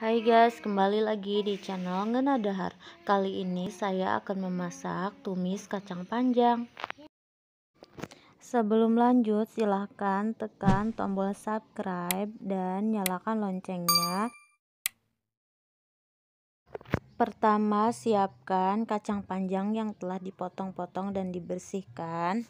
Hai guys, kembali lagi di channel Ngenadahar Kali ini saya akan memasak tumis kacang panjang. Sebelum lanjut, silahkan tekan tombol subscribe dan nyalakan loncengnya. Pertama, siapkan kacang panjang yang telah dipotong-potong dan dibersihkan.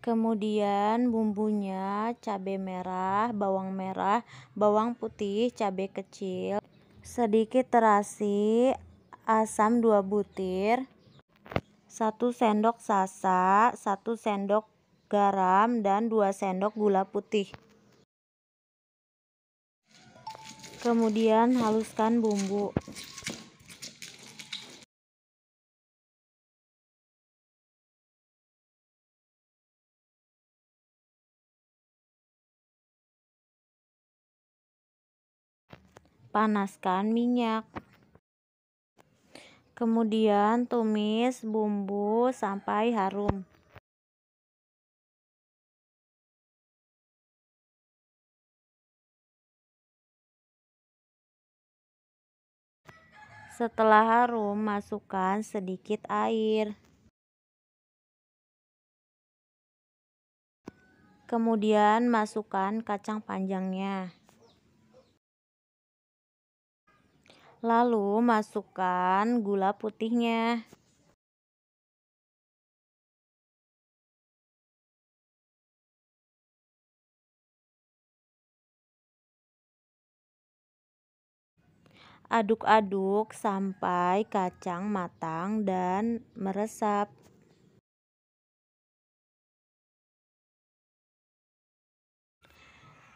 Kemudian bumbunya cabai merah, bawang merah, bawang putih, cabai kecil, sedikit terasi, asam 2 butir, 1 sendok sasa, 1 sendok garam dan 2 sendok gula putih. Kemudian haluskan bumbu. panaskan minyak. Kemudian tumis bumbu sampai harum. Setelah harum, masukkan sedikit air. Kemudian masukkan kacang panjangnya. Lalu masukkan gula putihnya. Aduk-aduk sampai kacang matang dan meresap.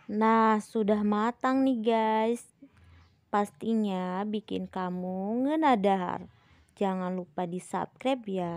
Nah, sudah matang nih guys pastinya bikin kamu ngenadar. Jangan lupa di subscribe ya.